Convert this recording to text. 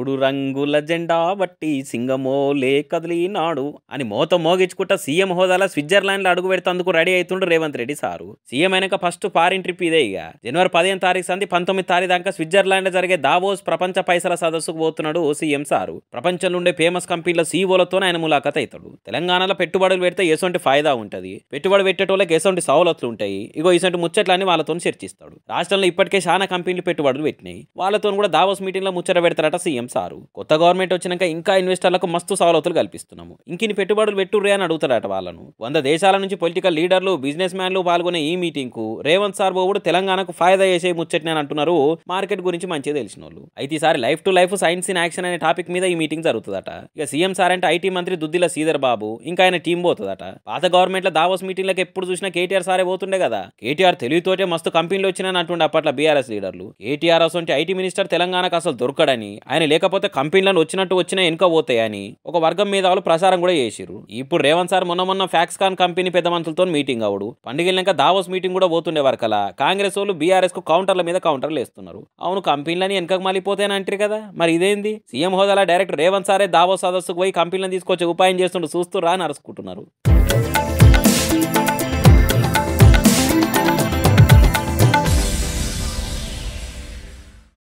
మూడు రంగుల జెండా బట్టి సింగమో సింగమోలే కదిలినాడు అని మోత మోగించుకుంటా సీఎం హోదాలో స్విట్జర్లాండ్ లో అడుగు పెడతందుకు రెడీ అవుతుండు రేవంత్ రెడ్డి సారు సీఎం అయినాక ఫస్ట్ ఫారిన్ ట్రిప్ ఇదే ఇక జనవరి పదిహేను తారీఖు సంది పంతొమ్మిది తారీఖు దాకా స్విట్జర్లాండ్ జరిగే దావోస్ ప్రపంచ పైసల సదస్సుకు పోతున్నాడు సీఎం సారు ప్రపంచంలో ఉండే ఫేమస్ కంపెనీల సీఓలతో ఆయన ములాఖత్ అవుతాడు తెలంగాణలో పెట్టుబడులు పెడితే ఎసొంటి ఫాయిదా ఉంటుంది పెట్టుబడి పెట్టేటోళ్ళకి ఎసొంటి సవలతులు ఉంటాయి ఇగో ముచ్చట్లు ముచ్చట్లన్నీ వాళ్ళతో చర్చిస్తాడు రాష్ట్రంలో ఇప్పటికే చాలా కంపెనీలు పెట్టుబడులు పెట్టినాయి వాళ్ళతో కూడా దావోస్ మీటింగ్ లో ముచ్చట పెడతారట సీఎం సారు కొత్త గవర్నమెంట్ వచ్చినాక ఇంకా ఇన్వెస్టర్లకు మస్తు సవలతులు కల్పిస్తున్నాము ఇంకిని పెట్టుబడులు పెట్టుర్రే అని అడుగుతారట వాళ్ళను వంద దేశాల నుంచి పొలిటికల్ లీడర్లు బిజినెస్ మ్యాన్లు పాల్గొనే ఈ మీటింగ్ కు రేవంత్ సార్ బోవుడు తెలంగాణకు ఫాయిదా చేసే ముచ్చట్ని అని అంటున్నారు మార్కెట్ గురించి మంచిగా తెలిసిన వాళ్ళు అయితే ఈసారి life to life science in action అనే టాపిక్ మీద ఈ మీటింగ్ జరుగుతుందట ఇక సీఎం సార్ అంటే ఐటీ మంత్రి దుద్దిల శ్రీధర్ బాబు ఇంకా ఆయన టీం పోతుందట పాత గవర్నమెంట్ల దావోస్ మీటింగ్లకు ఎప్పుడు చూసినా కేటీఆర్ సారే పోతుండే కదా కేటీఆర్ తెలివితోటే మస్తు కంపెనీలు వచ్చినాయని అంటుండే అప్పట్ల బీఆర్ఎస్ లీడర్లు కేటీఆర్ అసొంటి ఐటీ మినిస్టర్ తెలంగాణకు అసలు దొరకడని ఆయన లేక లేకపోతే కంపెనీలను వచ్చినట్టు వచ్చినా వెనుక పోతాయని ఒక వర్గం మీద వాళ్ళు ప్రసారం కూడా చేసిరు ఇప్పుడు రేవంత్ సార్ మొన్న మొన్న ఫ్యాక్స్ కాన్ కంపెనీ పెద్ద మంత్రులతో మీటింగ్ అవడు పండుగ దావోస్ మీటింగ్ కూడా పోతుండే వరకల కాంగ్రెస్ వాళ్ళు బీఆర్ఎస్ కు కౌంటర్ల మీద కౌంటర్లు వేస్తున్నారు అవును కంపెనీలని వెనకకు మళ్ళీపోతాయని అంటారు కదా మరి ఇదేంది సీఎం హోదాలో డైరెక్ట్ రేవంత్ సారే దావోస్ సదస్సుకు పోయి కంపెనీలను తీసుకొచ్చే ఉపాయం చేస్తుండే చూస్తూ రాని అరుచుకుంటున్నారు